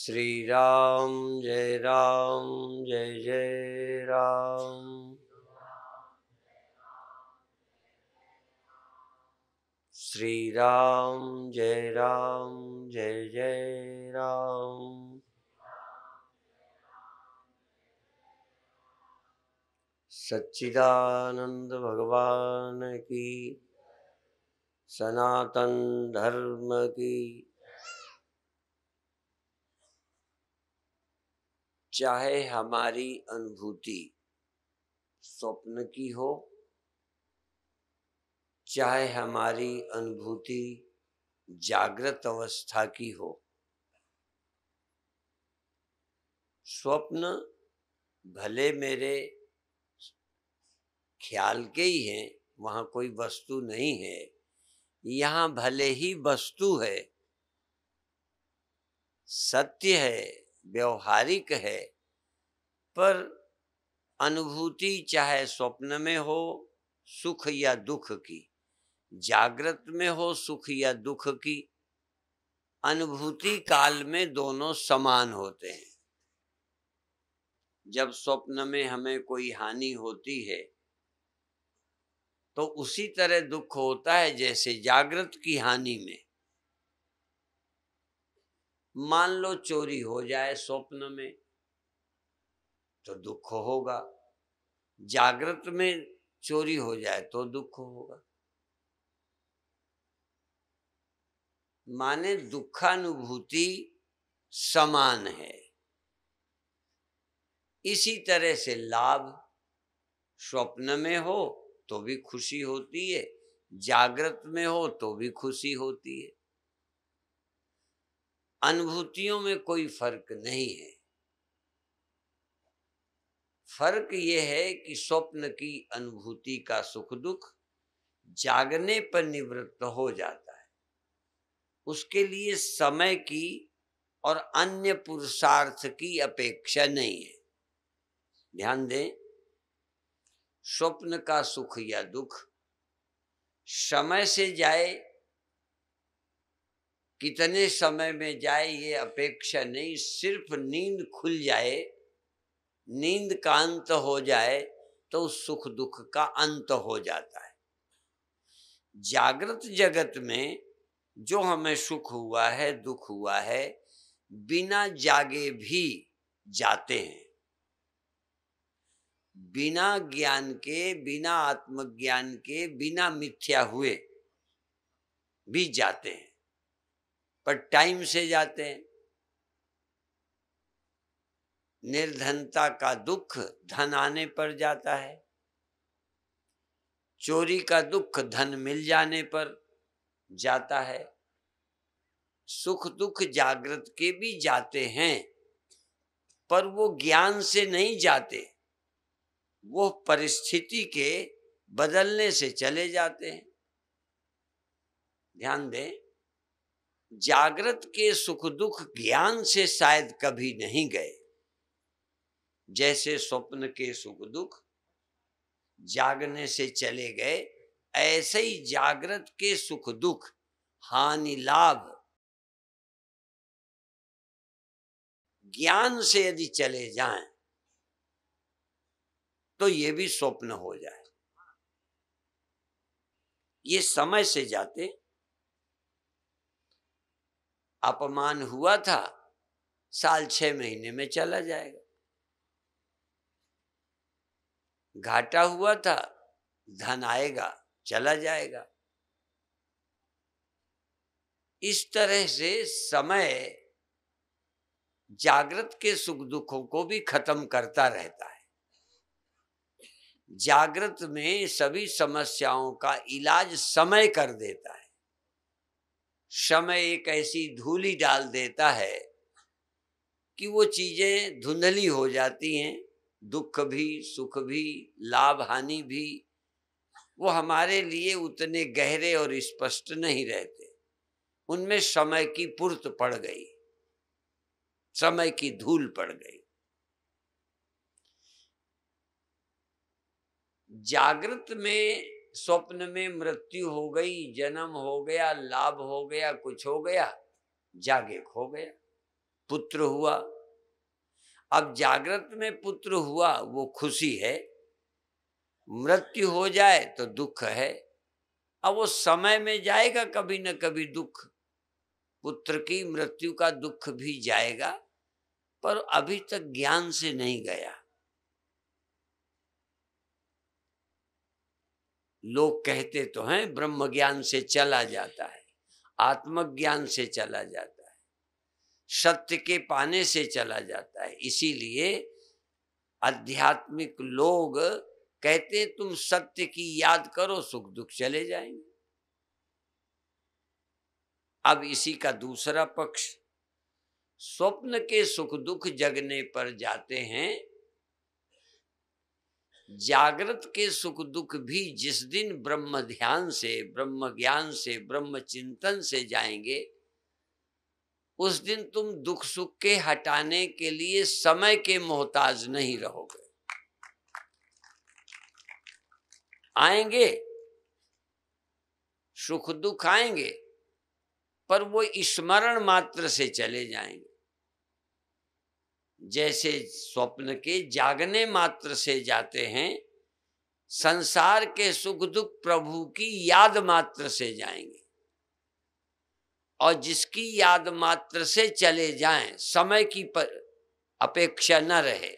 श्री राम जय राम जय जय राम श्री राम जय राम जय जय राम सच्चिदानंद भगवान की सनातन धर्म की चाहे हमारी अनुभूति स्वप्न की हो चाहे हमारी अनुभूति जागृत अवस्था की हो स्वप्न भले मेरे ख्याल के ही हैं वहाँ कोई वस्तु नहीं है यहाँ भले ही वस्तु है सत्य है व्यवहारिक है पर अनुभूति चाहे स्वप्न में हो सुख या दुख की जागृत में हो सुख या दुख की अनुभूति काल में दोनों समान होते हैं जब स्वप्न में हमें कोई हानि होती है तो उसी तरह दुख होता है जैसे जागृत की हानि में मान लो चोरी हो जाए स्वप्न में तो दुख होगा जागृत में चोरी हो जाए तो दुख होगा माने दुखानुभूति समान है इसी तरह से लाभ स्वप्न में हो तो भी खुशी होती है जागृत में हो तो भी खुशी होती है अनुभूतियों में कोई फर्क नहीं है फर्क यह है कि स्वप्न की अनुभूति का सुख दुख जागने पर निवृत्त हो जाता है उसके लिए समय की और अन्य पुरुषार्थ की अपेक्षा नहीं है ध्यान दें स्वप्न का सुख या दुख समय से जाए कितने समय में जाए ये अपेक्षा नहीं सिर्फ नींद खुल जाए नींद का अंत हो जाए तो सुख दुख का अंत हो जाता है जागृत जगत में जो हमें सुख हुआ है दुख हुआ है बिना जागे भी जाते हैं बिना ज्ञान के बिना आत्मज्ञान के बिना मिथ्या हुए भी जाते हैं पर टाइम से जाते हैं निर्धनता का दुख धन आने पर जाता है चोरी का दुख धन मिल जाने पर जाता है सुख दुख जागृत के भी जाते हैं पर वो ज्ञान से नहीं जाते वो परिस्थिति के बदलने से चले जाते हैं ध्यान दें जागृत के सुख दुख ज्ञान से शायद कभी नहीं गए जैसे स्वप्न के सुख दुख जागने से चले गए ऐसे ही जागृत के सुख दुख हानि लाभ ज्ञान से यदि चले जाएं तो ये भी स्वप्न हो जाए ये समय से जाते अपमान हुआ था साल छह महीने में चला जाएगा घाटा हुआ था धन आएगा चला जाएगा इस तरह से समय जागृत के सुख दुखों को भी खत्म करता रहता है जागृत में सभी समस्याओं का इलाज समय कर देता है समय एक ऐसी धूली डाल देता है कि वो चीज़ें धुंधली हो जाती हैं दुख भी सुख भी लाभ हानि भी वो हमारे लिए उतने गहरे और स्पष्ट नहीं रहते उनमें समय की पुर्त पड़ गई समय की धूल पड़ गई जागृत में स्वप्न में मृत्यु हो गई जन्म हो गया लाभ हो गया कुछ हो गया जागे खो गया पुत्र हुआ अब जागृत में पुत्र हुआ वो खुशी है मृत्यु हो जाए तो दुख है अब वो समय में जाएगा कभी न कभी दुख पुत्र की मृत्यु का दुख भी जाएगा पर अभी तक ज्ञान से नहीं गया लोग कहते तो हैं ब्रह्म ज्ञान से चला जाता है आत्मज्ञान से चला जाता है सत्य के पाने से चला जाता है इसीलिए आध्यात्मिक लोग कहते तुम सत्य की याद करो सुख दुख चले जाएंगे अब इसी का दूसरा पक्ष स्वप्न के सुख दुख जगने पर जाते हैं जागृत के सुख दुख भी जिस दिन ब्रह्म ध्यान से ब्रह्म ज्ञान से ब्रह्म चिंतन से जाएंगे उस दिन तुम दुख सुख के हटाने के लिए समय के मोहताज नहीं रहोगे आएंगे सुख दुख आएंगे पर वो स्मरण मात्र से चले जाएंगे जैसे स्वप्न के जागने मात्र से जाते हैं संसार के सुख दुख प्रभु की याद मात्र से जाएंगे और जिसकी याद मात्र से चले जाएं समय की पर अपेक्षा न रहे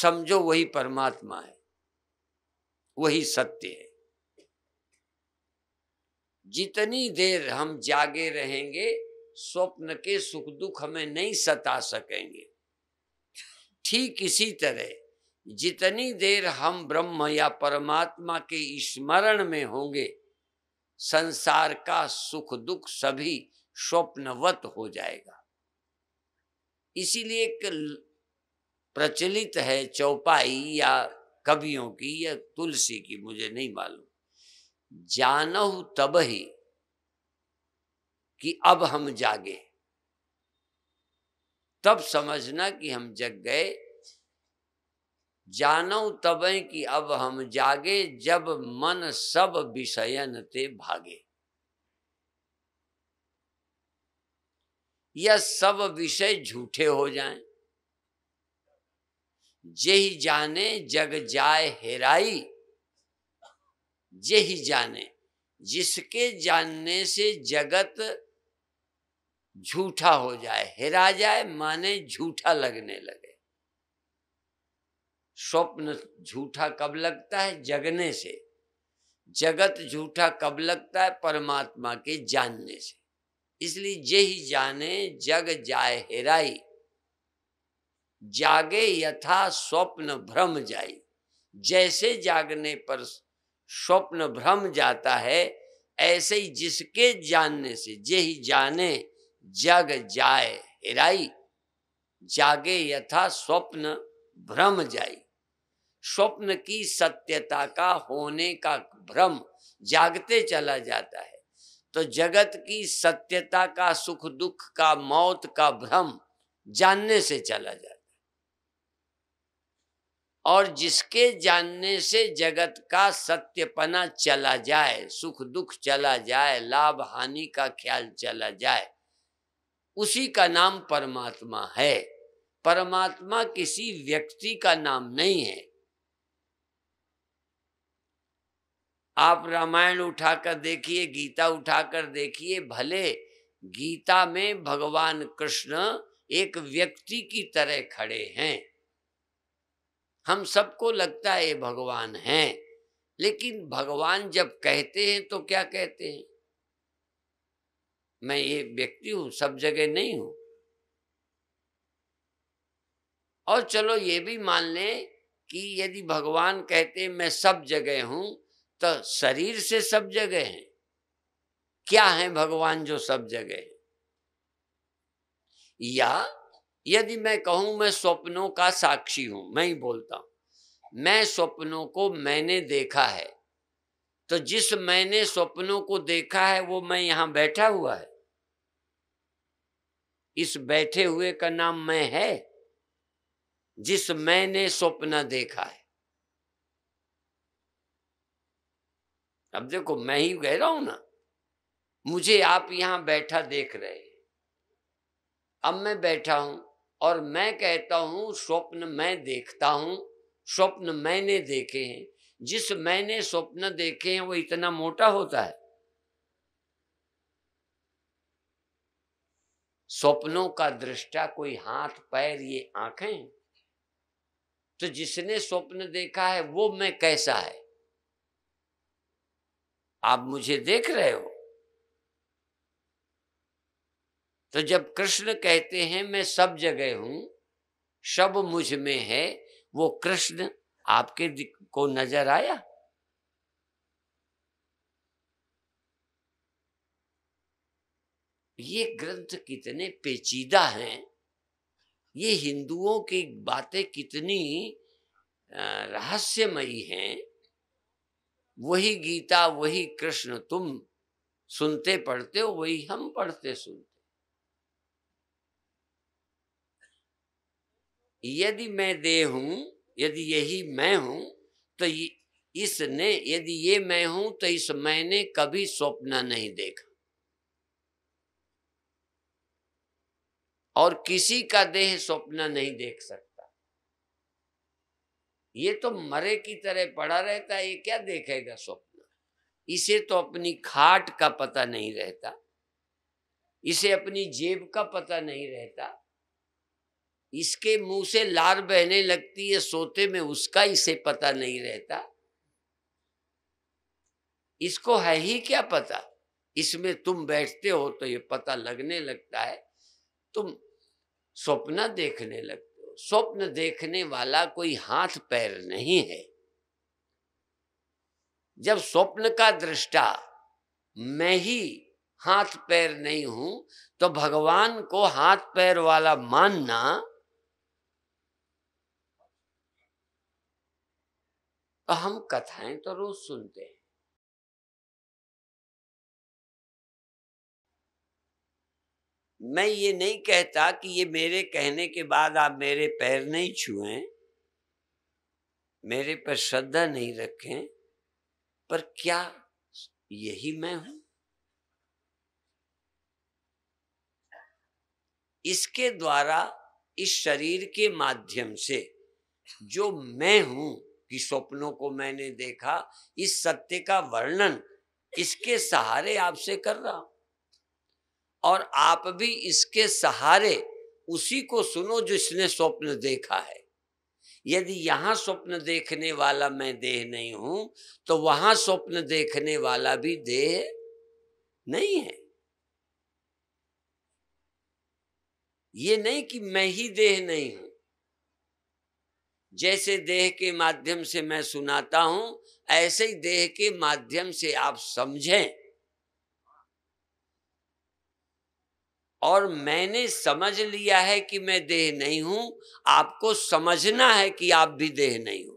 समझो वही परमात्मा है वही सत्य है जितनी देर हम जागे रहेंगे स्वप्न के सुख दुख हमें नहीं सता सकेंगे ठीक इसी तरह जितनी देर हम ब्रह्म या परमात्मा के स्मरण में होंगे संसार का सुख दुख सभी स्वप्नवत हो जाएगा इसीलिए एक प्रचलित है चौपाई या कवियों की या तुलसी की मुझे नहीं मालूम जानहु तब ही कि अब हम जागे तब समझना कि हम जग गए जानो तब कि अब हम जागे जब मन सब विषयन ते भागे या सब विषय झूठे हो जाएं ही जाने जग जाए हेराई जे ही जाने जिसके जानने से जगत झूठा हो जाए हेरा जाए माने झूठा लगने लगे स्वप्न झूठा कब लगता है जगने से जगत झूठा कब लगता है परमात्मा के जानने से इसलिए जे ही जाने जग जाए हेराई जागे यथा स्वप्न भ्रम जाई जैसे जागने पर स्वप्न भ्रम जाता है ऐसे ही जिसके जानने से जे ही जाने जग जाए हिराई जागे यथा स्वप्न भ्रम जाई स्वप्न की सत्यता का होने का भ्रम जागते चला जाता है तो जगत की सत्यता का सुख दुख का मौत का भ्रम जानने से चला जाता है और जिसके जानने से जगत का सत्यपना चला जाए सुख दुख चला जाए लाभ हानि का ख्याल चला जाए उसी का नाम परमात्मा है परमात्मा किसी व्यक्ति का नाम नहीं है आप रामायण उठाकर देखिए गीता उठाकर देखिए भले गीता में भगवान कृष्ण एक व्यक्ति की तरह खड़े हैं हम सबको लगता है ये भगवान हैं लेकिन भगवान जब कहते हैं तो क्या कहते हैं मैं ये व्यक्ति हूं सब जगह नहीं हूं और चलो ये भी मान लें कि यदि भगवान कहते मैं सब जगह हूं तो शरीर से सब जगह है क्या है भगवान जो सब जगह है या यदि मैं कहूं मैं स्वप्नों का साक्षी हूं मैं ही बोलता हूं मैं स्वप्नों को मैंने देखा है तो जिस मैंने स्वप्नों को देखा है वो मैं यहां बैठा हुआ है इस बैठे हुए का नाम मैं है जिस मैंने स्वप्न देखा है अब देखो मैं ही कह रहा हूं ना मुझे आप यहां बैठा देख रहे हैं अब मैं बैठा हूं और मैं कहता हूं स्वप्न मैं देखता हूं स्वप्न मैंने देखे हैं जिस मैंने स्वप्न देखे हैं वो इतना मोटा होता है स्वप्नों का दृष्टा कोई हाथ पैर ये आंखें तो जिसने स्वप्न देखा है वो मैं कैसा है आप मुझे देख रहे हो तो जब कृष्ण कहते हैं मैं सब जगह हूं सब मुझ में है वो कृष्ण आपके को नजर आया ये ग्रंथ कितने पेचीदा हैं ये हिंदुओं की बातें कितनी रहस्यमयी हैं वही गीता वही कृष्ण तुम सुनते पढ़ते हो वही हम पढ़ते सुनते यदि मैं देह हूं यदि यही मैं हूँ तो इसने यदि ये मैं हूं तो इस मैंने कभी स्वप्न नहीं देखा और किसी का देह स्वप्न नहीं देख सकता ये तो मरे की तरह पड़ा रहता है ये क्या देखेगा स्वप्न इसे तो अपनी खाट का पता नहीं रहता इसे अपनी जेब का पता नहीं रहता इसके मुंह से लार बहने लगती है सोते में उसका इसे पता नहीं रहता इसको है ही क्या पता इसमें तुम बैठते हो तो ये पता लगने लगता है तुम स्वप्न देखने लगते हो स्वप्न देखने वाला कोई हाथ पैर नहीं है जब स्वप्न का दृष्टा मैं ही हाथ पैर नहीं हूं तो भगवान को हाथ पैर वाला मानना तो हम कथाएं तो रोज सुनते हैं मैं ये नहीं कहता कि ये मेरे कहने के बाद आप मेरे पैर नहीं छुए मेरे पर श्रद्धा नहीं रखें पर क्या यही मैं हूं इसके द्वारा इस शरीर के माध्यम से जो मैं हूं कि स्वप्नों को मैंने देखा इस सत्य का वर्णन इसके सहारे आपसे कर रहा हूं और आप भी इसके सहारे उसी को सुनो जो इसने स्वप्न देखा है यदि यहां स्वप्न देखने वाला मैं देह नहीं हूं तो वहां स्वप्न देखने वाला भी देह नहीं है ये नहीं कि मैं ही देह नहीं हूं जैसे देह के माध्यम से मैं सुनाता हूं ऐसे ही देह के माध्यम से आप समझें और मैंने समझ लिया है कि मैं देह नहीं हूं आपको समझना है कि आप भी देह नहीं हो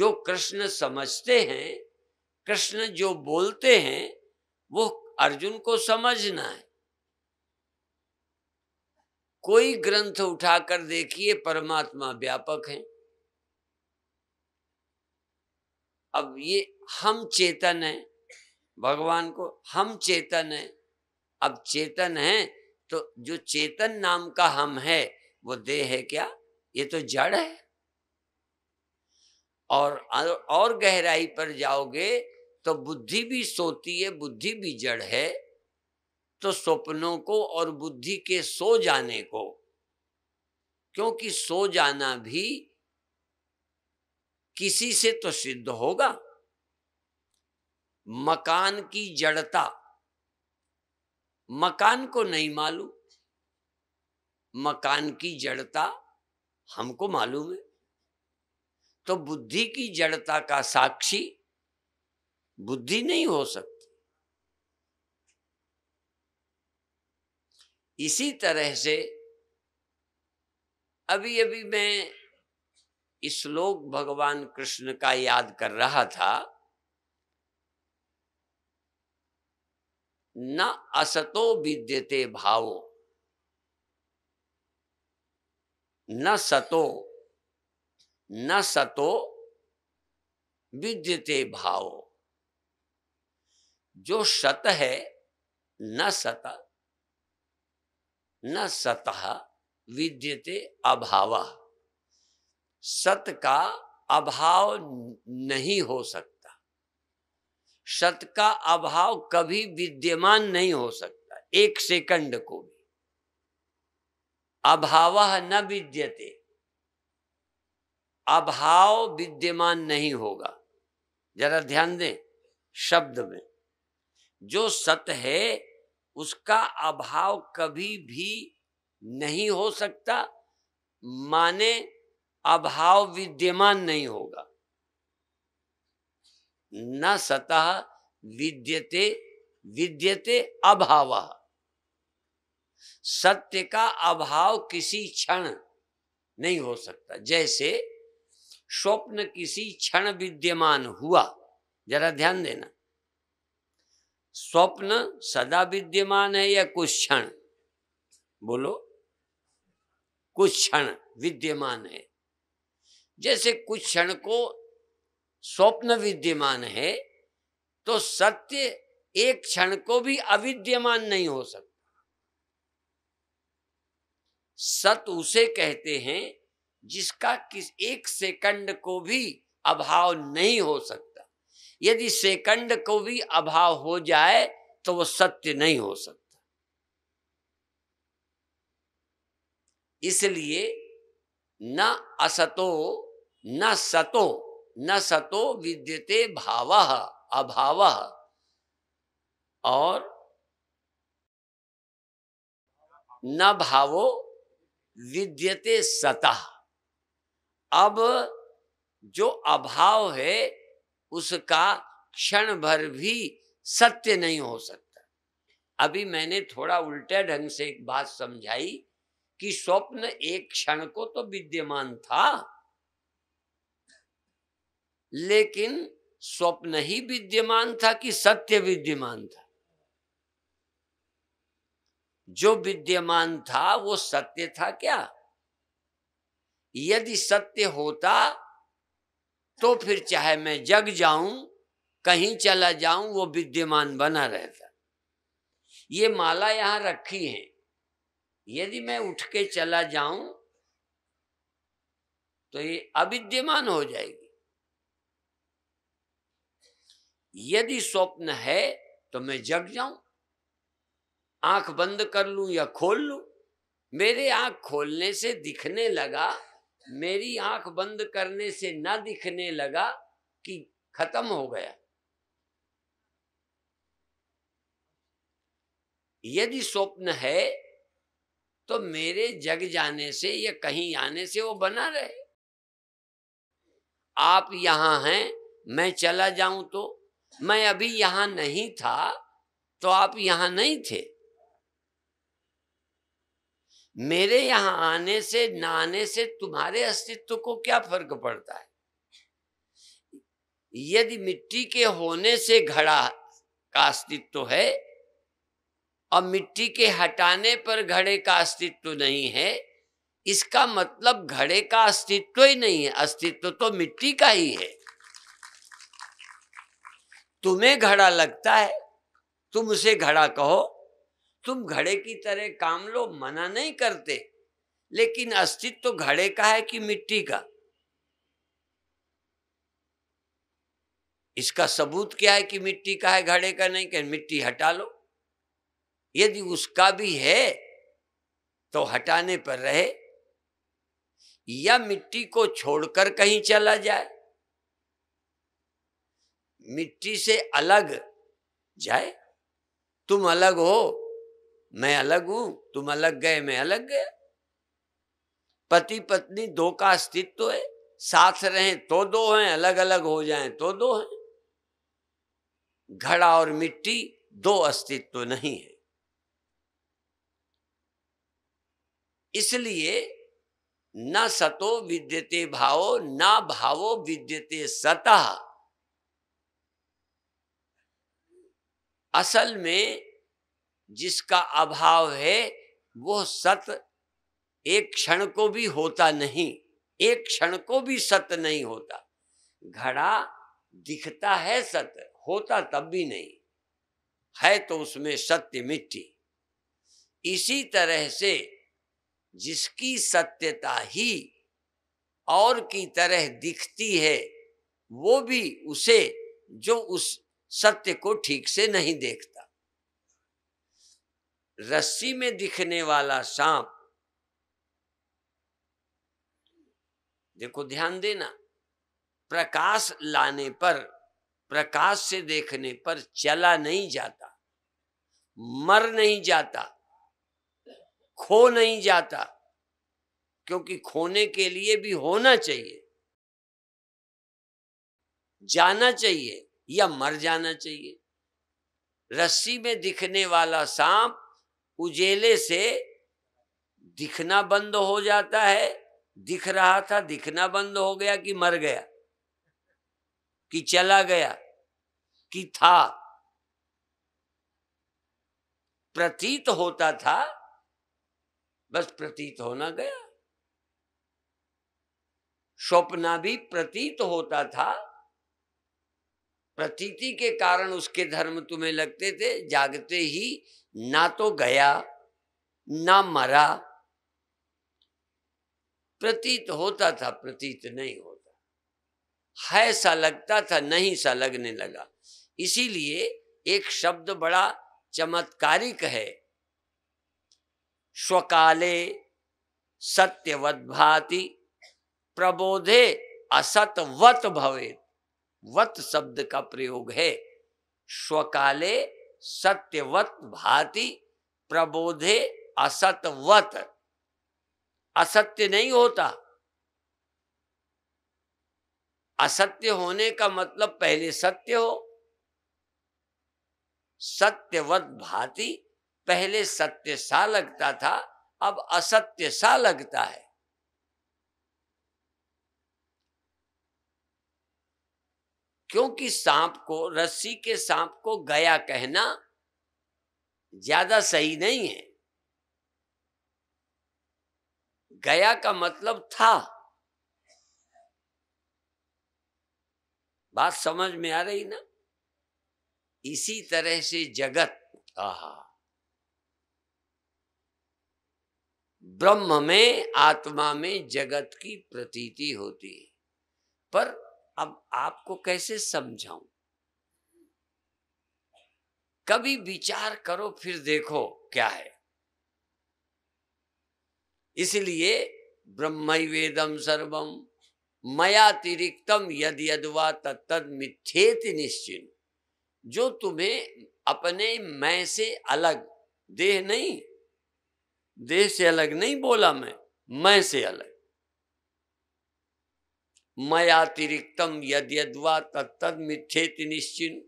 जो कृष्ण समझते हैं कृष्ण जो बोलते हैं वो अर्जुन को समझना है कोई ग्रंथ उठाकर देखिए परमात्मा व्यापक है अब ये हम चेतन है भगवान को हम चेतन है अब चेतन है तो जो चेतन नाम का हम है वो देह है क्या ये तो जड़ है और और गहराई पर जाओगे तो बुद्धि भी सोती है बुद्धि भी जड़ है तो स्वप्नों को और बुद्धि के सो जाने को क्योंकि सो जाना भी किसी से तो सिद्ध होगा मकान की जड़ता मकान को नहीं मालूम मकान की जड़ता हमको मालूम है तो बुद्धि की जड़ता का साक्षी बुद्धि नहीं हो सकती इसी तरह से अभी अभी मैं श्लोक भगवान कृष्ण का याद कर रहा था न असतो विद्यते भावो न सतो न सतो विद्यते भावो जो सत है न सता न सतः विद्यते अभाव सत का अभाव नहीं हो सकता सत का अभाव कभी विद्यमान नहीं हो सकता एक सेकंड को भी अभाव न विद्यते अभाव विद्यमान नहीं होगा जरा ध्यान दें शब्द में जो सत है उसका अभाव कभी भी नहीं हो सकता माने अभाव विद्यमान नहीं होगा न सतह विद्यते विद्यते अभाव सत्य का अभाव किसी क्षण नहीं हो सकता जैसे स्वप्न किसी क्षण विद्यमान हुआ जरा ध्यान देना स्वप्न सदा विद्यमान है या कुछ क्षण बोलो कुछ क्षण विद्यमान है जैसे कुछ क्षण को स्वप्न विद्यमान है तो सत्य एक क्षण को भी अविद्यमान नहीं हो सकता सत उसे कहते हैं जिसका किस एक सेकंड को भी अभाव नहीं हो सकता यदि सेकंड को भी अभाव हो जाए तो वो सत्य नहीं हो सकता इसलिए न असतो न सतो न सतो विद्यते भाव अभाव और न भावो विद्यते सतः अब जो अभाव है उसका क्षण भर भी सत्य नहीं हो सकता अभी मैंने थोड़ा उल्टे ढंग से एक बात समझाई कि स्वप्न एक क्षण को तो विद्यमान था लेकिन स्वप्न ही विद्यमान था कि सत्य विद्यमान था जो विद्यमान था वो सत्य था क्या यदि सत्य होता तो फिर चाहे मैं जग जाऊं कहीं चला जाऊं वो विद्यमान बना रहता ये माला यहां रखी है यदि मैं उठ के चला जाऊं तो ये अविद्यमान हो जाएगी यदि स्वप्न है तो मैं जग जाऊं आंख बंद कर लूं या खोल लूं मेरे आंख खोलने से दिखने लगा मेरी आंख बंद करने से ना दिखने लगा कि खत्म हो गया यदि स्वप्न है तो मेरे जग जाने से या कहीं आने से वो बना रहे आप यहां हैं मैं चला जाऊं तो मैं अभी यहां नहीं था तो आप यहां नहीं थे मेरे यहां आने से ना आने से तुम्हारे अस्तित्व को क्या फर्क पड़ता है यदि मिट्टी के होने से घड़ा का अस्तित्व है और मिट्टी के हटाने पर घड़े का अस्तित्व नहीं है इसका मतलब घड़े का अस्तित्व ही नहीं है अस्तित्व तो मिट्टी का ही है तुम्हें घड़ा लगता है तुम उसे घड़ा कहो तुम घड़े की तरह काम लो मना नहीं करते लेकिन अस्तित्व तो घड़े का है कि मिट्टी का इसका सबूत क्या है कि मिट्टी का है घड़े का नहीं कह मिट्टी हटा लो यदि उसका भी है तो हटाने पर रहे या मिट्टी को छोड़कर कहीं चला जाए मिट्टी से अलग जाए तुम अलग हो मैं अलग हूं तुम अलग गए मैं अलग गया पति पत्नी दो का अस्तित्व है साथ रहे तो दो हैं अलग अलग हो जाएं तो दो हैं घड़ा और मिट्टी दो अस्तित्व नहीं है इसलिए न सतो विद्यते भावो न भावो विद्यते सतः असल में जिसका अभाव है वो सत एक क्षण को भी होता नहीं एक क्षण को भी सत नहीं होता घड़ा दिखता है सत होता तब भी नहीं है तो उसमें सत्य मिट्टी इसी तरह से जिसकी सत्यता ही और की तरह दिखती है वो भी उसे जो उस सत्य को ठीक से नहीं देखता रस्सी में दिखने वाला सांप देखो ध्यान देना प्रकाश लाने पर प्रकाश से देखने पर चला नहीं जाता मर नहीं जाता खो नहीं जाता क्योंकि खोने के लिए भी होना चाहिए जाना चाहिए या मर जाना चाहिए रस्सी में दिखने वाला सांप उजेले से दिखना बंद हो जाता है दिख रहा था दिखना बंद हो गया कि मर गया कि चला गया कि था प्रतीत होता था बस प्रतीत होना गया स्वप्ना भी प्रतीत होता था प्रतीति के कारण उसके धर्म तुम्हें लगते थे जागते ही ना तो गया ना मरा प्रतीत होता था प्रतीत नहीं होता है सा लगता था नहीं सा लगने लगा इसीलिए एक शब्द बड़ा चमत्कारिक है स्वकाले सत्यवत भाति प्रबोधे असतवत भवेत वत शब्द का प्रयोग है स्वकाले सत्यवत भाति प्रबोधे असतवत असत्य नहीं होता असत्य होने का मतलब पहले सत्य हो सत्यवत भाति पहले सत्य सा लगता था अब असत्य सा लगता है क्योंकि सांप को रस्सी के सांप को गया कहना ज्यादा सही नहीं है गया का मतलब था बात समझ में आ रही ना इसी तरह से जगत आहा ब्रह्म में आत्मा में जगत की प्रतीति होती है पर अब आपको कैसे समझाऊं कभी विचार करो फिर देखो क्या है इसलिए ब्रह्म वेदम सर्वम मयातिरिक्तम यद यदवा तत्द मिथ्येत निश्चिन जो तुम्हें अपने मैं से अलग देह नहीं देह से अलग नहीं बोला मैं मैं से अलग मयातिरिक्तम यद यदवा तत्तद मिथ्येत निश्चिन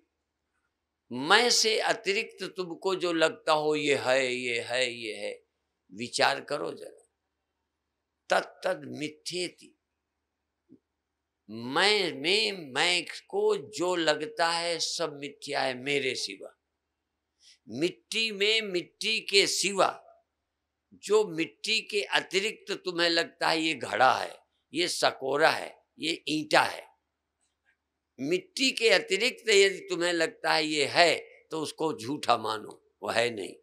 मैं से अतिरिक्त तुमको जो लगता हो ये है ये है ये है विचार करो जरा तत्तद मिथ्येति मैं में मैं को जो लगता है सब मिथ्या है मेरे सिवा मिट्टी में मिट्टी के सिवा जो मिट्टी के अतिरिक्त तुम्हें लगता है ये घड़ा है ये सकोरा है ये ईटा है मिट्टी के अतिरिक्त यदि तुम्हें लगता है ये है तो उसको झूठा मानो वो है नहीं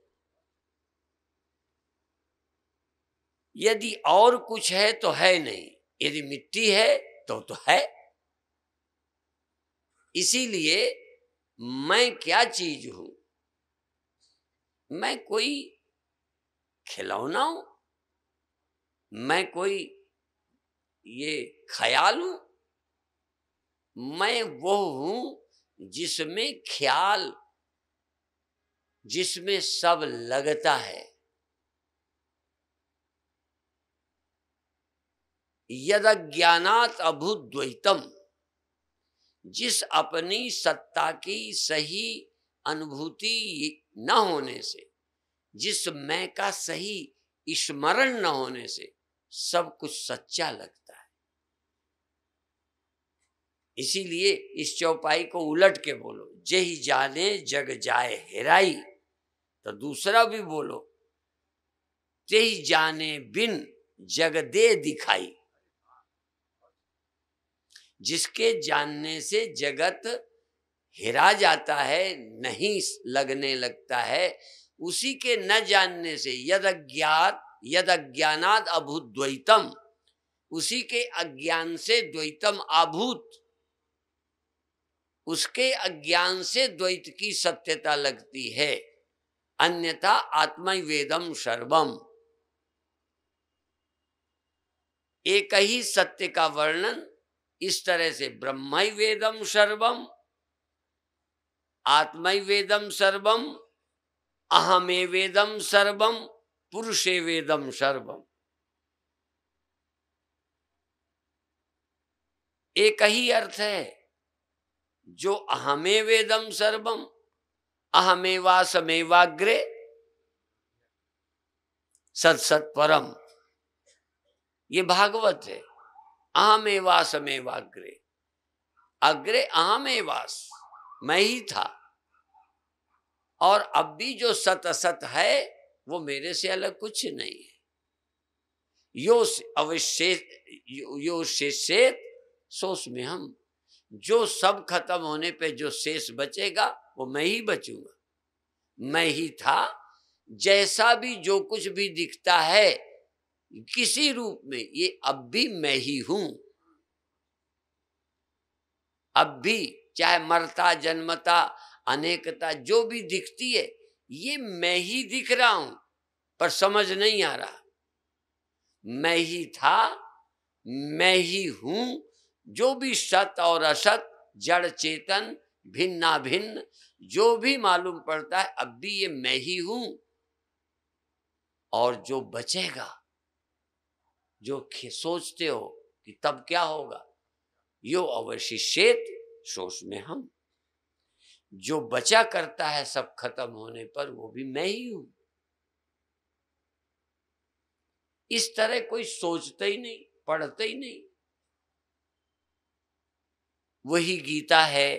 यदि और कुछ है तो है नहीं यदि मिट्टी है तो तो है इसीलिए मैं क्या चीज हूं मैं कोई खिलौना हूं मैं कोई ये ख्याल हूं मैं वो हूं जिसमें ख्याल जिसमें सब लगता है यद अज्ञात अभुद्वैतम जिस अपनी सत्ता की सही अनुभूति न होने से जिस मैं का सही स्मरण न होने से सब कुछ सच्चा लगता इसीलिए इस चौपाई को उलट के बोलो जे ही जाने जग जाए हेराई तो दूसरा भी बोलो ते ही जाने बिन जग दे दिखाई जिसके जानने से जगत हिरा जाता है नहीं लगने लगता है उसी के न जानने से यद अज्ञात यद अज्ञानाद अभूत द्वैतम उसी के अज्ञान से द्वैतम आभूत उसके अज्ञान से द्वैत की सत्यता लगती है अन्यथा वेदम सर्वम एक ही सत्य का वर्णन इस तरह से ब्रह्म वेदम सर्वम वेदम सर्वम अहमे वेदम सर्वम पुरुषे वेदम सर्वम एक ही अर्थ है जो अहमे वेदम सर्वम अहमेवा समेवाग्रे सत परम ये भागवत है अहमेवा समेवाग्रे अग्रे अहमेवास मैं ही था और अब भी जो सत असत है वो मेरे से अलग कुछ नहीं है यो अवशेष यो शेषेत सोच में हम जो सब खत्म होने पे जो शेष बचेगा वो मैं ही बचूंगा मैं ही था जैसा भी जो कुछ भी दिखता है किसी रूप में ये अब भी मैं ही हूं अब भी चाहे मरता जन्मता अनेकता जो भी दिखती है ये मैं ही दिख रहा हूं पर समझ नहीं आ रहा मैं ही था मैं ही हूं जो भी सत और असत जड़ चेतन भिन्ना भिन्न जो भी मालूम पड़ता है अब भी ये मैं ही हूं और जो बचेगा जो सोचते हो कि तब क्या होगा यो अवशिष्यत सोच में हम जो बचा करता है सब खत्म होने पर वो भी मैं ही हूं इस तरह कोई सोचते ही नहीं पढ़ते ही नहीं वही गीता है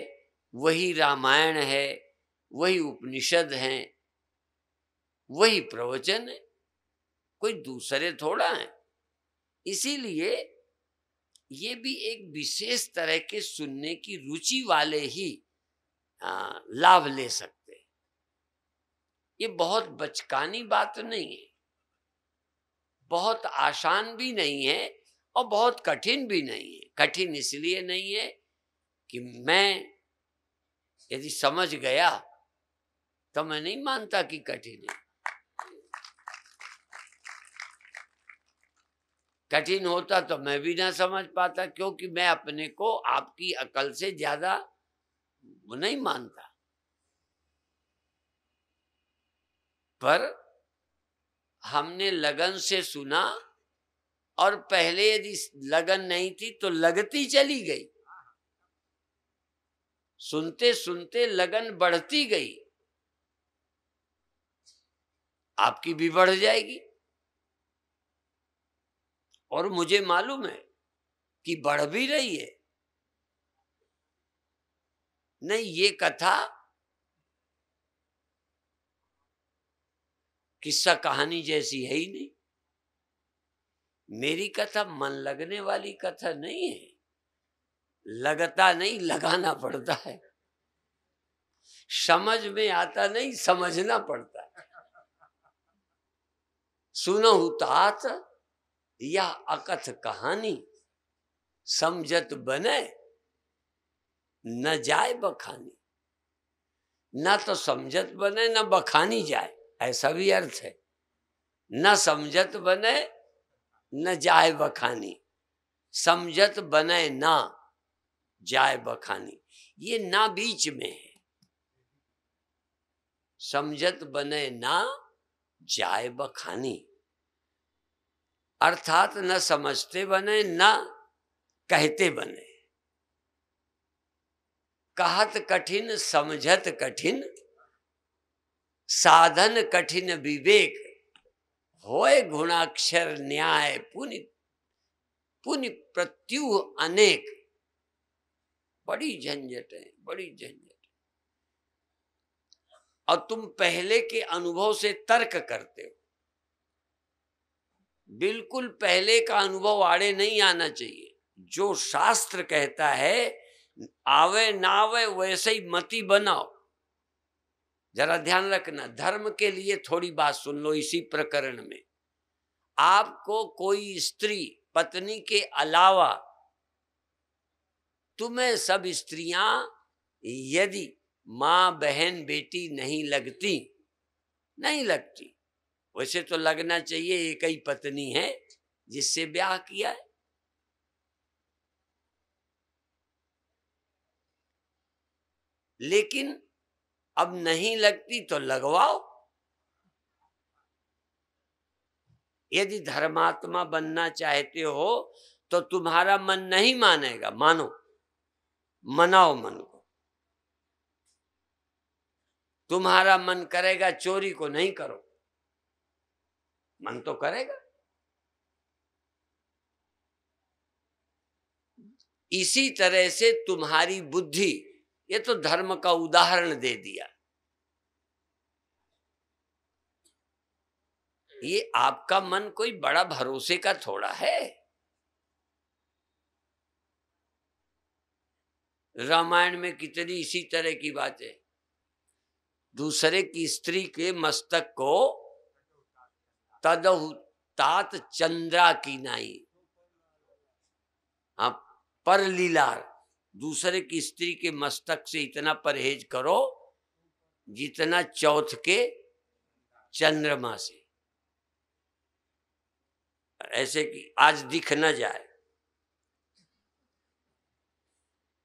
वही रामायण है वही उपनिषद हैं वही प्रवचन है कोई दूसरे थोड़ा है इसीलिए ये भी एक विशेष तरह के सुनने की रुचि वाले ही लाभ ले सकते हैं ये बहुत बचकानी बात नहीं है बहुत आसान भी नहीं है और बहुत कठिन भी नहीं है कठिन इसलिए नहीं है कि मैं यदि समझ गया तो मैं नहीं मानता कि कठिन है कठिन होता तो मैं भी ना समझ पाता क्योंकि मैं अपने को आपकी अकल से ज्यादा नहीं मानता पर हमने लगन से सुना और पहले यदि लगन नहीं थी तो लगती चली गई सुनते सुनते लगन बढ़ती गई आपकी भी बढ़ जाएगी और मुझे मालूम है कि बढ़ भी रही है नहीं ये कथा किस्सा कहानी जैसी है ही नहीं मेरी कथा मन लगने वाली कथा नहीं है लगता नहीं लगाना पड़ता है समझ में आता नहीं समझना पड़ता है सुनहु तात या अकथ कहानी समझत बने न जाए बखानी ना तो समझत बने न बखानी जाए ऐसा भी अर्थ है न समझत बने न जाए बखानी समझत बने ना जाए बखानी ये ना बीच में है समझत बने ना जाए बखानी अर्थात न समझते बने न कहते बने कहत कठिन समझत कठिन साधन कठिन विवेक होय गुणाक्षर न्याय पुण्य पुण्य प्रत्युह अनेक बड़ी झंझट है बड़ी झंझट और तुम पहले के अनुभव से तर्क करते हो बिल्कुल पहले का अनुभव आड़े नहीं आना चाहिए जो शास्त्र कहता है आवे ना आवे वैसे ही मति बनाओ जरा ध्यान रखना धर्म के लिए थोड़ी बात सुन लो इसी प्रकरण में आपको कोई स्त्री पत्नी के अलावा तुम्हें सब स्त्रियां यदि माँ बहन बेटी नहीं लगती नहीं लगती वैसे तो लगना चाहिए एक ही पत्नी है जिससे ब्याह किया है लेकिन अब नहीं लगती तो लगवाओ यदि धर्मात्मा बनना चाहते हो तो तुम्हारा मन नहीं मानेगा मानो मनाओ मन को तुम्हारा मन करेगा चोरी को नहीं करो मन तो करेगा इसी तरह से तुम्हारी बुद्धि ये तो धर्म का उदाहरण दे दिया ये आपका मन कोई बड़ा भरोसे का थोड़ा है रामायण में कितनी इसी तरह की बातें दूसरे की स्त्री के मस्तक को तदहु तात चंद्रा की नाई आप हाँ, पर लीलार दूसरे की स्त्री के मस्तक से इतना परहेज करो जितना चौथ के चंद्रमा से ऐसे कि आज दिख न जाए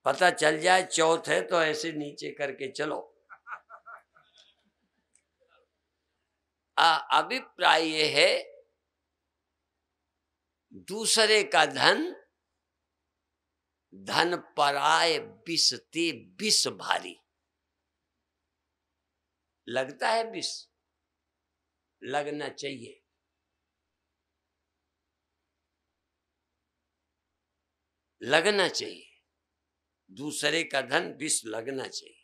पता चल जाए चौथ है तो ऐसे नीचे करके चलो अभिप्राय ये है दूसरे का धन धन पराय बिसते बिस भारी लगता है बिस लगना चाहिए लगना चाहिए दूसरे का धन विष लगना चाहिए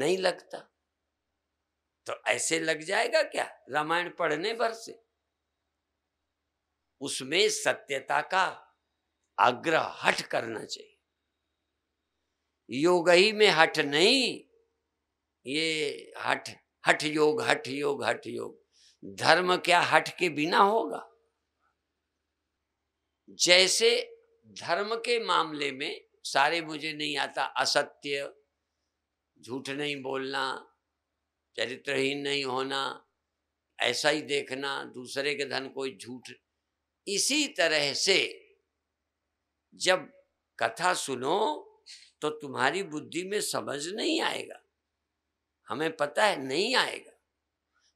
नहीं लगता तो ऐसे लग जाएगा क्या रामायण पढ़ने भर से उसमें सत्यता का आग्रह हट करना चाहिए योग ही में हट नहीं ये हट हठ योग हठ योग हठ योग धर्म क्या हट के बिना होगा जैसे धर्म के मामले में सारे मुझे नहीं आता असत्य झूठ नहीं बोलना चरित्रहीन नहीं होना ऐसा ही देखना दूसरे के धन कोई झूठ इसी तरह से जब कथा सुनो तो तुम्हारी बुद्धि में समझ नहीं आएगा हमें पता है नहीं आएगा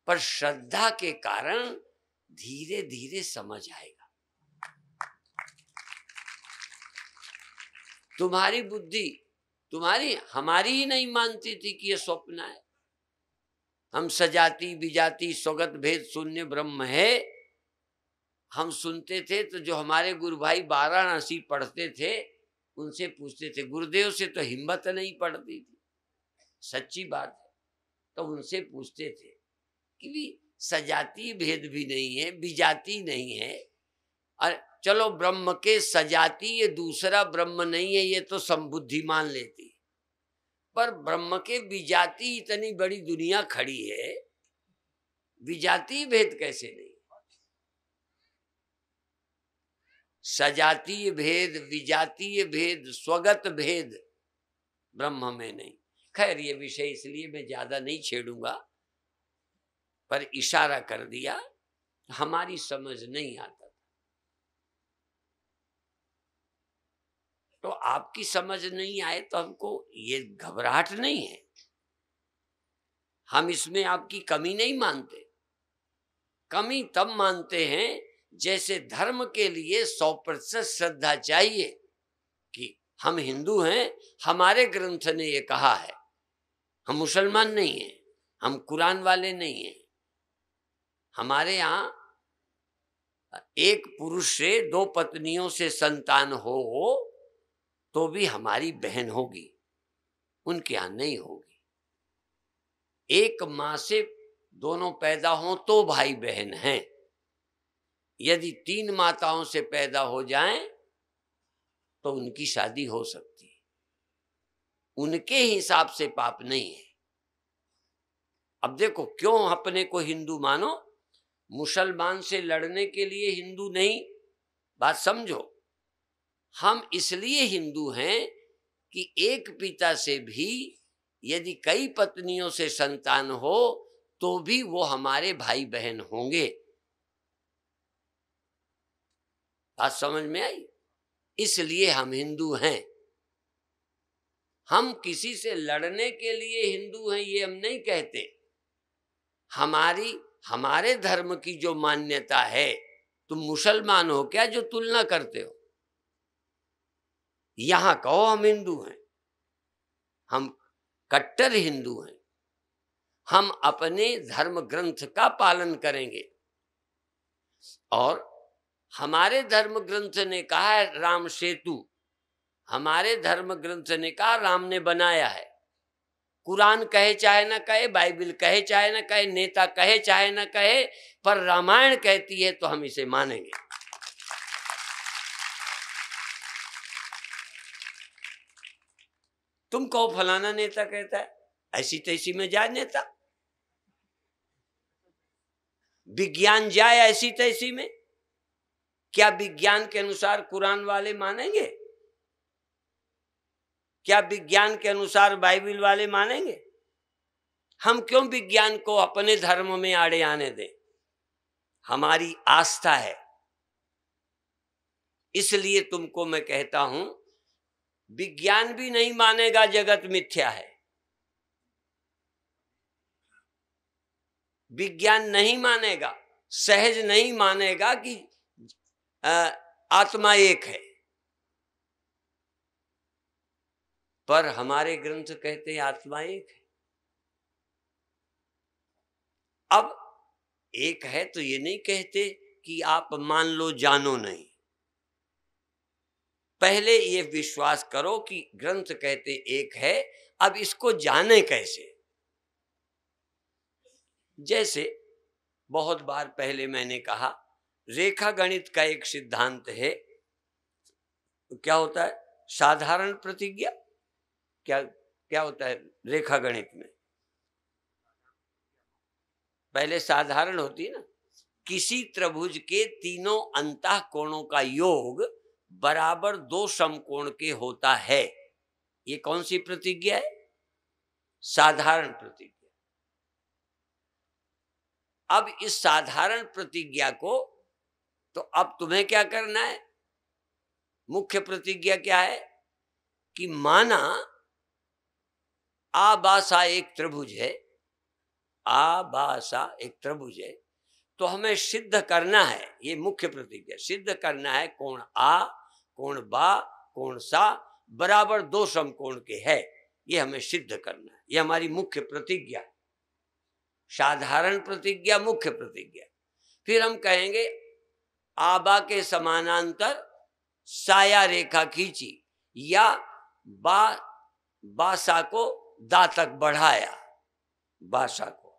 पर श्रद्धा के कारण धीरे धीरे समझ आएगा तुम्हारी बुद्धि तुम्हारी हमारी ही नहीं मानती थी कि यह स्वप्न है हम सजाती बिजाती स्वगत भेद शून्य ब्रह्म है हम सुनते थे तो जो हमारे गुरु भाई वाराणसी पढ़ते थे उनसे पूछते थे गुरुदेव से तो हिम्मत नहीं पड़ती थी सच्ची बात है तो उनसे पूछते थे कि भी सजाती भेद भी नहीं है बिजाती नहीं है और चलो ब्रह्म के सजाती ये दूसरा ब्रह्म नहीं है ये तो संबुद्धि मान लेती पर ब्रह्म के विजाति इतनी बड़ी दुनिया खड़ी है विजाती भेद कैसे नहीं सजातीय भेद विजातीय भेद स्वगत भेद ब्रह्म में नहीं खैर ये विषय इसलिए मैं ज्यादा नहीं छेड़ूंगा पर इशारा कर दिया हमारी समझ नहीं आता तो आपकी समझ नहीं आए तो हमको ये घबराहट नहीं है हम इसमें आपकी कमी नहीं मानते कमी तब मानते हैं जैसे धर्म के लिए सौ प्रतिशत श्रद्धा चाहिए कि हम हिंदू हैं हमारे ग्रंथ ने ये कहा है हम मुसलमान नहीं हैं हम कुरान वाले नहीं हैं हमारे यहाँ एक पुरुष से दो पत्नियों से संतान हो, हो तो भी हमारी बहन होगी उनके यहाँ नहीं होगी एक माँ से दोनों पैदा हों तो भाई बहन हैं यदि तीन माताओं से पैदा हो जाएं तो उनकी शादी हो सकती है उनके हिसाब से पाप नहीं है अब देखो क्यों अपने को हिंदू मानो मुसलमान से लड़ने के लिए हिंदू नहीं बात समझो हम इसलिए हिंदू हैं कि एक पिता से भी यदि कई पत्नियों से संतान हो तो भी वो हमारे भाई बहन होंगे बात समझ में आई इसलिए हम हिंदू हैं हम किसी से लड़ने के लिए हिंदू हैं ये हम नहीं कहते हमारी हमारे धर्म की जो मान्यता है तुम मुसलमान हो क्या जो तुलना करते हो यहां कहो हम हिंदू हैं हम कट्टर हिंदू हैं हम अपने धर्म ग्रंथ का पालन करेंगे और हमारे धर्म ग्रंथ ने कहा है राम सेतु हमारे धर्म ग्रंथ ने कहा राम ने बनाया है कुरान कहे चाहे ना कहे बाइबल कहे चाहे ना कहे नेता कहे चाहे ना कहे पर रामायण कहती है तो हम इसे मानेंगे तुम कहो फलाना नेता कहता है ऐसी तैसी में जाए नेता विज्ञान जाए ऐसी तैसी में क्या विज्ञान के अनुसार कुरान वाले मानेंगे क्या विज्ञान के अनुसार बाइबिल वाले मानेंगे हम क्यों विज्ञान को अपने धर्म में आड़े आने दें हमारी आस्था है इसलिए तुमको मैं कहता हूं विज्ञान भी नहीं मानेगा जगत मिथ्या है विज्ञान नहीं मानेगा सहज नहीं मानेगा कि आत्मा एक है पर हमारे ग्रंथ कहते हैं आत्मा एक है अब एक है तो ये नहीं कहते कि आप मान लो जानो नहीं पहले ये विश्वास करो कि ग्रंथ कहते एक है अब इसको जाने कैसे जैसे बहुत बार पहले मैंने कहा रेखा गणित का एक सिद्धांत है क्या होता है साधारण प्रतिज्ञा क्या क्या होता है रेखा गणित में पहले साधारण होती है ना किसी त्रिभुज के तीनों अंत कोणों का योग बराबर दो समकोण के होता है ये कौन सी प्रतिज्ञा है साधारण प्रतिज्ञा अब इस साधारण प्रतिज्ञा को तो अब तुम्हें क्या करना है मुख्य प्रतिज्ञा क्या है कि माना आबासा एक त्रिभुज है आबासा एक त्रिभुज है तो हमें सिद्ध करना है ये मुख्य प्रतिज्ञा सिद्ध करना है कोण आ कोण बा कोण सा बराबर दो समकोण के है ये हमें सिद्ध करना है ये हमारी मुख्य प्रतिज्ञा साधारण प्रतिज्ञा मुख्य प्रतिज्ञा फिर हम कहेंगे आबा के समानांतर साया रेखा खींची या बा बासा को दातक बढ़ाया बासा को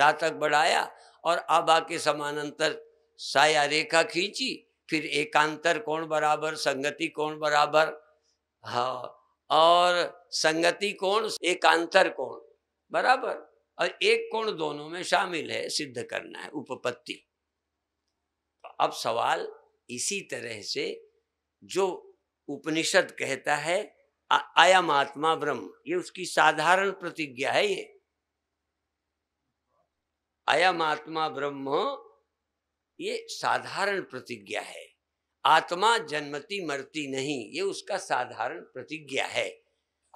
दातक बढ़ाया और आबा के समानांतर साया रेखा खींची फिर एकांतर कोण बराबर संगति कोण बराबर हाँ और संगति कोण एकांतर कोण बराबर और एक कोण दोनों में शामिल है सिद्ध करना है उपपत्ति तो अब सवाल इसी तरह से जो उपनिषद कहता है आयम आत्मा ब्रह्म ये उसकी साधारण प्रतिज्ञा है ये अयम आत्मा ब्रह्म ये साधारण प्रतिज्ञा है आत्मा जन्मती मरती नहीं ये उसका साधारण प्रतिज्ञा है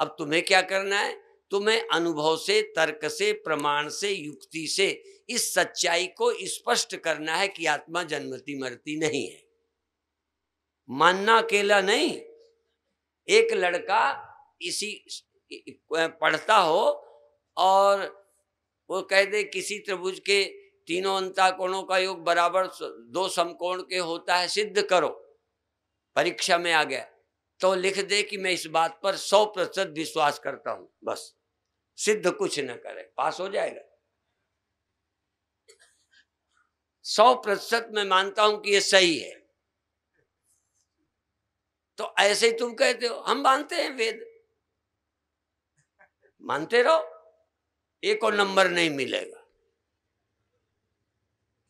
अब तुम्हें क्या करना है तुम्हें अनुभव से तर्क से प्रमाण से युक्ति से इस सच्चाई को स्पष्ट करना है कि आत्मा जन्मती मरती नहीं है मानना अकेला नहीं एक लड़का इसी पढ़ता हो और वो कह दे किसी त्रिभुज के तीनों अंताकोणों का योग बराबर दो समकोण के होता है सिद्ध करो परीक्षा में आ गया तो लिख दे कि मैं इस बात पर सौ प्रतिशत विश्वास करता हूं बस सिद्ध कुछ न करे पास हो जाएगा सौ प्रतिशत मैं मानता हूं कि यह सही है तो ऐसे ही तुम कहते हो हम मानते हैं वेद मानते रहो एक और नंबर नहीं मिलेगा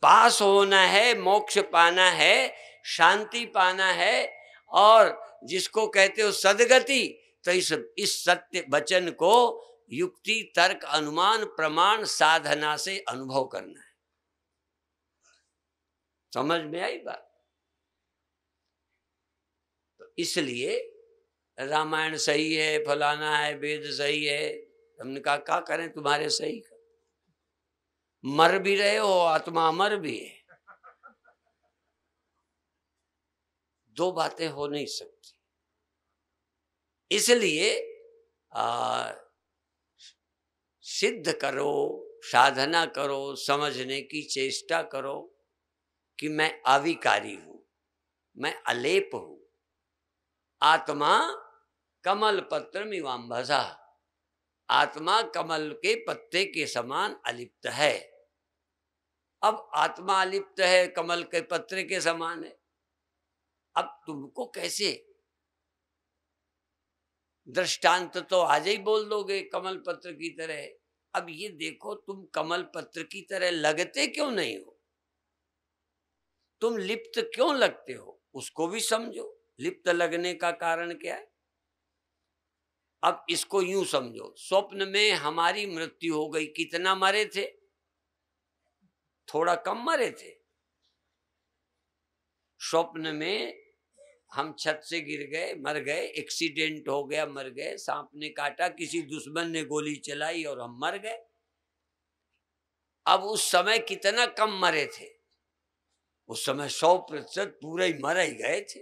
पास होना है मोक्ष पाना है शांति पाना है और जिसको कहते हो सदगति तो इस इस सत्य वचन को युक्ति तर्क अनुमान प्रमाण साधना से अनुभव करना है समझ में आई बात तो इसलिए रामायण सही है फलाना है वेद सही है हमने कहा क्या करें तुम्हारे सही मर भी रहे हो आत्मा अमर भी है दो बातें हो नहीं सकती इसलिए सिद्ध करो साधना करो समझने की चेष्टा करो कि मैं आविकारी हूं मैं अलेप हूं आत्मा कमल पत्र मीवाम्भा आत्मा कमल के पत्ते के समान अलिप्त है अब आत्मा लिप्त है कमल के पत्र के समान है अब तुमको कैसे दृष्टांत तो आज ही बोल दोगे कमल पत्र की तरह अब ये देखो तुम कमल पत्र की तरह लगते क्यों नहीं हो तुम लिप्त क्यों लगते हो उसको भी समझो लिप्त लगने का कारण क्या है अब इसको यूं समझो स्वप्न में हमारी मृत्यु हो गई कितना मरे थे थोड़ा कम मरे थे स्वप्न में हम छत से गिर गए मर गए एक्सीडेंट हो गया मर गए सांप ने काटा किसी दुश्मन ने गोली चलाई और हम मर गए अब उस समय कितना कम मरे थे उस समय सौ प्रतिशत पूरे ही मरे गए थे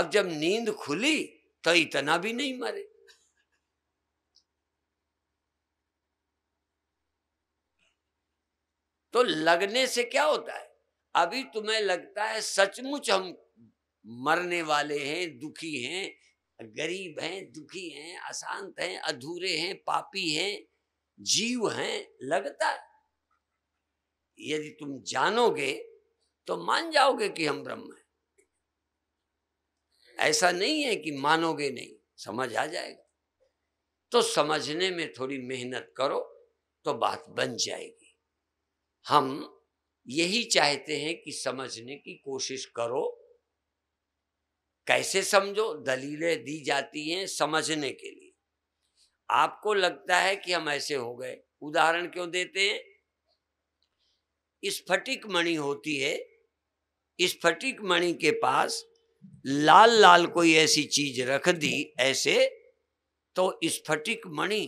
अब जब नींद खुली तो इतना भी नहीं मरे तो लगने से क्या होता है अभी तुम्हें लगता है सचमुच हम मरने वाले हैं दुखी हैं गरीब हैं दुखी हैं अशांत हैं अधूरे हैं पापी हैं जीव हैं लगता है यदि तुम जानोगे तो मान जाओगे कि हम ब्रह्म हैं ऐसा नहीं है कि मानोगे नहीं समझ आ जाएगा तो समझने में थोड़ी मेहनत करो तो बात बन जाएगी हम यही चाहते हैं कि समझने की कोशिश करो कैसे समझो दलीलें दी जाती हैं समझने के लिए आपको लगता है कि हम ऐसे हो गए उदाहरण क्यों देते हैं स्फटिक मणि होती है स्फटिक मणि के पास लाल लाल कोई ऐसी चीज रख दी ऐसे तो स्फटिक मणि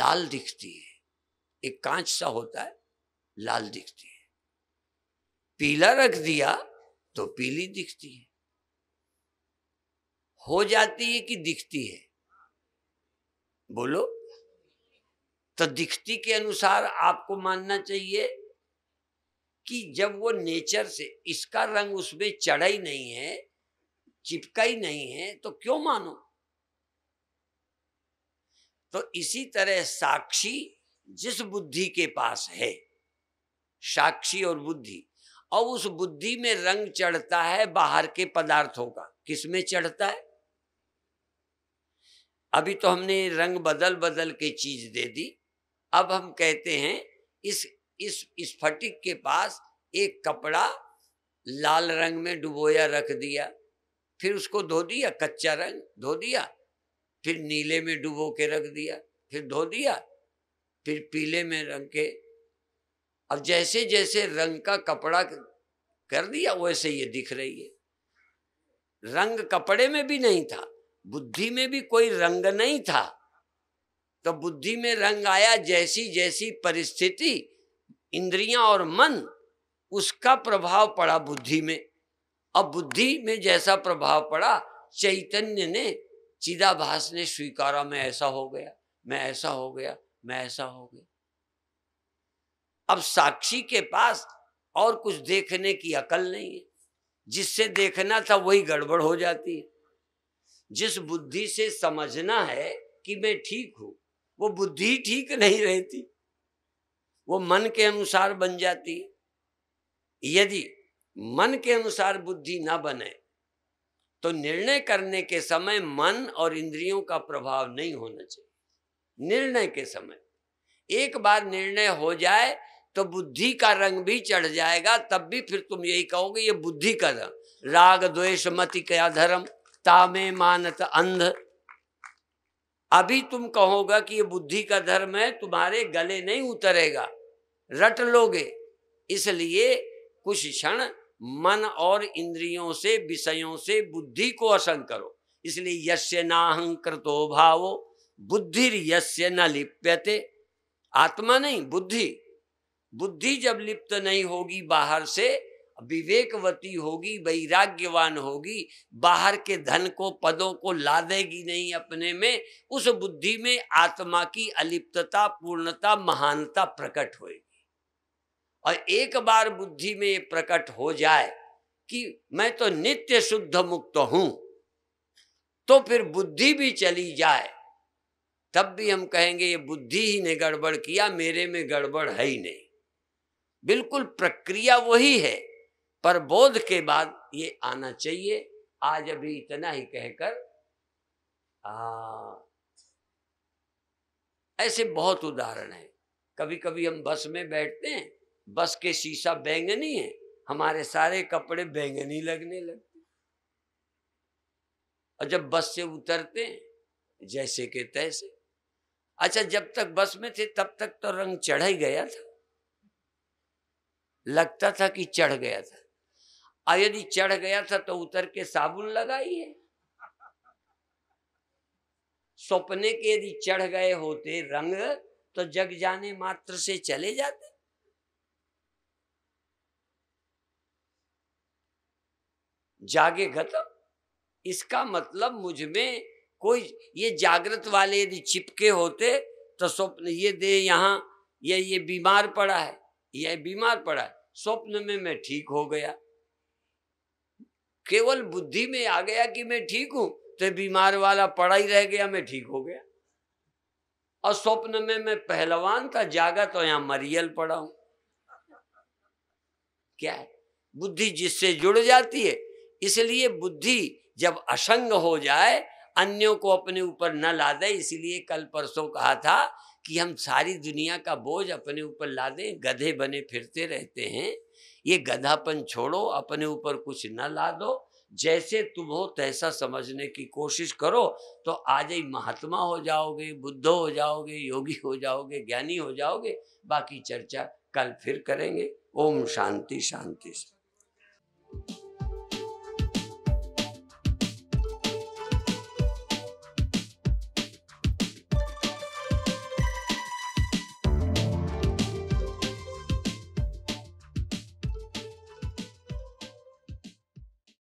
लाल दिखती है एक कांच सा होता है लाल दिखती है पीला रख दिया तो पीली दिखती है हो जाती है कि दिखती है बोलो तो दिखती के अनुसार आपको मानना चाहिए कि जब वो नेचर से इसका रंग उसमें चढ़ा ही नहीं है चिपका ही नहीं है तो क्यों मानो तो इसी तरह साक्षी जिस बुद्धि के पास है साक्षी और बुद्धि और उस बुद्धि में रंग चढ़ता है बाहर के पदार्थों का किसमें चढ़ता है अभी तो हमने रंग बदल बदल के चीज दे दी अब हम कहते हैं इस इस फटिक के पास एक कपड़ा लाल रंग में डुबोया रख दिया फिर उसको धो दिया कच्चा रंग धो दिया फिर नीले में डुबो के रख दिया फिर धो दिया फिर पीले में रंग के अब जैसे जैसे रंग का कपड़ा कर दिया वैसे ये दिख रही है रंग कपड़े में भी नहीं था बुद्धि में भी कोई रंग नहीं था तो बुद्धि में रंग आया जैसी जैसी परिस्थिति इंद्रियां और मन उसका प्रभाव पड़ा बुद्धि में अब बुद्धि में जैसा प्रभाव पड़ा चैतन्य ने चिदाभास ने स्वीकारा मैं ऐसा हो गया मैं ऐसा हो गया मैं ऐसा हो गया अब साक्षी के पास और कुछ देखने की अकल नहीं है जिससे देखना था वही गड़बड़ हो जाती है जिस बुद्धि से समझना है कि मैं ठीक हूं वो बुद्धि ठीक नहीं रहती वो मन के अनुसार बन जाती है यदि मन के अनुसार बुद्धि ना बने तो निर्णय करने के समय मन और इंद्रियों का प्रभाव नहीं होना चाहिए निर्णय के समय एक बार निर्णय हो जाए तो बुद्धि का रंग भी चढ़ जाएगा तब भी फिर तुम यही कहोगे ये बुद्धि का रंग राग द्वेष मति क्या धर्म तामे मानत अंध अभी तुम कहोगे कि ये बुद्धि का धर्म है तुम्हारे गले नहीं उतरेगा रट लोगे इसलिए कुछ क्षण मन और इंद्रियों से विषयों से बुद्धि को असंग करो इसलिए यस्य नाहंकृतो भावो बुद्धि यश्य न लिप्यते आत्मा नहीं बुद्धि बुद्धि जब लिप्त नहीं होगी बाहर से विवेकवती होगी वैराग्यवान होगी बाहर के धन को पदों को लादेगी नहीं अपने में उस बुद्धि में आत्मा की अलिप्तता पूर्णता महानता प्रकट होगी और एक बार बुद्धि में ये प्रकट हो जाए कि मैं तो नित्य शुद्ध मुक्त हूं तो फिर बुद्धि भी चली जाए तब भी हम कहेंगे ये बुद्धि ही ने गड़बड़ किया मेरे में गड़बड़ है ही नहीं बिल्कुल प्रक्रिया वही है पर बोध के बाद ये आना चाहिए आज अभी इतना ही कहकर आ, ऐसे बहुत उदाहरण है कभी कभी हम बस में बैठते हैं बस के शीशा बैंगनी है हमारे सारे कपड़े बैंगनी लगने लगते और जब बस से उतरते हैं जैसे के तैसे अच्छा जब तक बस में थे तब तक तो रंग चढ़ा ही गया था लगता था कि चढ़ गया था और यदि चढ़ गया था तो उतर के साबुन लगाइए सपने के यदि चढ़ गए होते रंग तो जग जाने मात्र से चले जाते जागे खत्म इसका मतलब मुझ में कोई ये जागृत वाले यदि चिपके होते तो स्वप्न ये दे यहां ये ये बीमार पड़ा है यह बीमार पड़ा स्वप्न में मैं ठीक हो गया केवल बुद्धि में आ गया कि मैं ठीक हूं तो बीमार वाला पड़ा ही रह गया मैं ठीक हो गया और स्वप्न में मैं पहलवान का जागा तो यहां मरियल पड़ा हूं क्या है बुद्धि जिससे जुड़ जाती है इसलिए बुद्धि जब असंग हो जाए अन्यों को अपने ऊपर न ला दे इसलिए कल परसों कहा था कि हम सारी दुनिया का बोझ अपने ऊपर ला दें गधे बने फिरते रहते हैं ये गधापन छोड़ो अपने ऊपर कुछ न ला दो जैसे तुम हो तैसा समझने की कोशिश करो तो आज ही महात्मा हो जाओगे बुद्ध हो जाओगे योगी हो जाओगे ज्ञानी हो जाओगे बाकी चर्चा कल फिर करेंगे ओम शांति शांति, शांति।